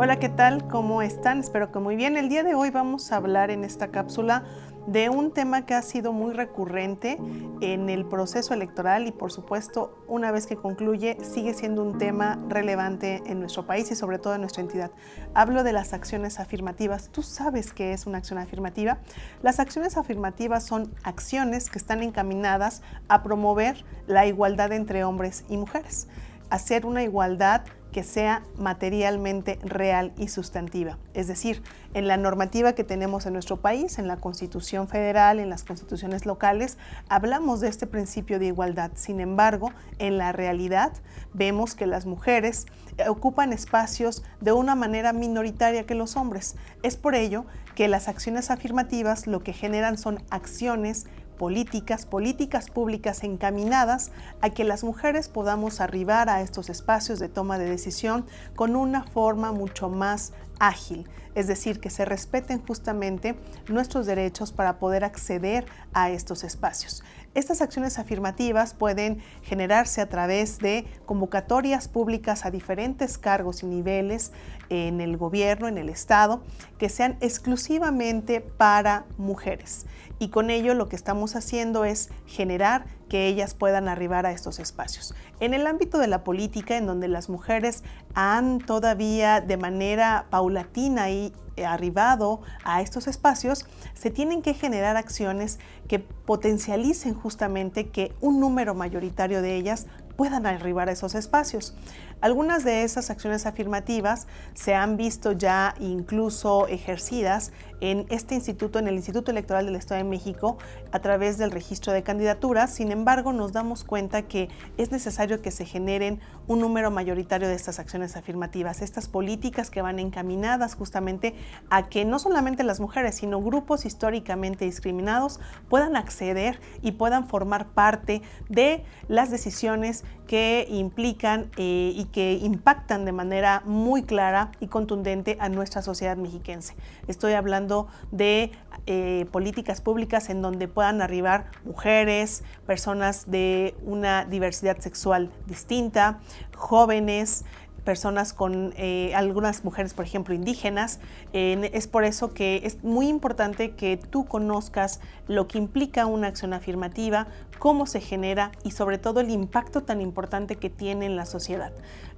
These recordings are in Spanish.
Hola, ¿qué tal? ¿Cómo están? Espero que muy bien. El día de hoy vamos a hablar en esta cápsula de un tema que ha sido muy recurrente en el proceso electoral y por supuesto una vez que concluye sigue siendo un tema relevante en nuestro país y sobre todo en nuestra entidad. Hablo de las acciones afirmativas. ¿Tú sabes qué es una acción afirmativa? Las acciones afirmativas son acciones que están encaminadas a promover la igualdad entre hombres y mujeres hacer una igualdad que sea materialmente real y sustantiva. Es decir, en la normativa que tenemos en nuestro país, en la Constitución Federal, en las constituciones locales, hablamos de este principio de igualdad. Sin embargo, en la realidad vemos que las mujeres ocupan espacios de una manera minoritaria que los hombres. Es por ello que las acciones afirmativas lo que generan son acciones políticas, políticas públicas encaminadas a que las mujeres podamos arribar a estos espacios de toma de decisión con una forma mucho más ágil, es decir, que se respeten justamente nuestros derechos para poder acceder a estos espacios. Estas acciones afirmativas pueden generarse a través de convocatorias públicas a diferentes cargos y niveles en el gobierno, en el Estado, que sean exclusivamente para mujeres. Y con ello lo que estamos haciendo es generar que ellas puedan arribar a estos espacios. En el ámbito de la política, en donde las mujeres han todavía de manera paulatina y eh, arribado a estos espacios, se tienen que generar acciones que potencialicen justamente que un número mayoritario de ellas puedan arribar a esos espacios. Algunas de esas acciones afirmativas se han visto ya incluso ejercidas en este instituto, en el Instituto Electoral del Estado de México, a través del registro de candidaturas. Sin embargo, nos damos cuenta que es necesario que se generen un número mayoritario de estas acciones afirmativas, estas políticas que van encaminadas justamente a que no solamente las mujeres, sino grupos históricamente discriminados puedan acceder y puedan formar parte de las decisiones que implican eh, y que impactan de manera muy clara y contundente a nuestra sociedad mexiquense. Estoy hablando de eh, políticas públicas en donde puedan arribar mujeres, personas de una diversidad sexual distinta, jóvenes, personas con eh, algunas mujeres, por ejemplo, indígenas. es por eso que es muy importante que tú conozcas lo que implica una acción afirmativa, cómo se genera y sobre todo el impacto tan importante que tiene en la sociedad.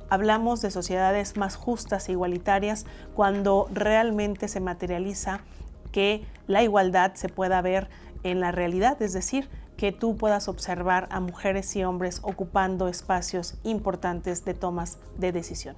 Hablamos de sociedades más justas e igualitarias cuando realmente se materializa que la igualdad se pueda ver en la realidad, es decir, que tú puedas observar a mujeres y hombres ocupando espacios importantes de tomas de decisión.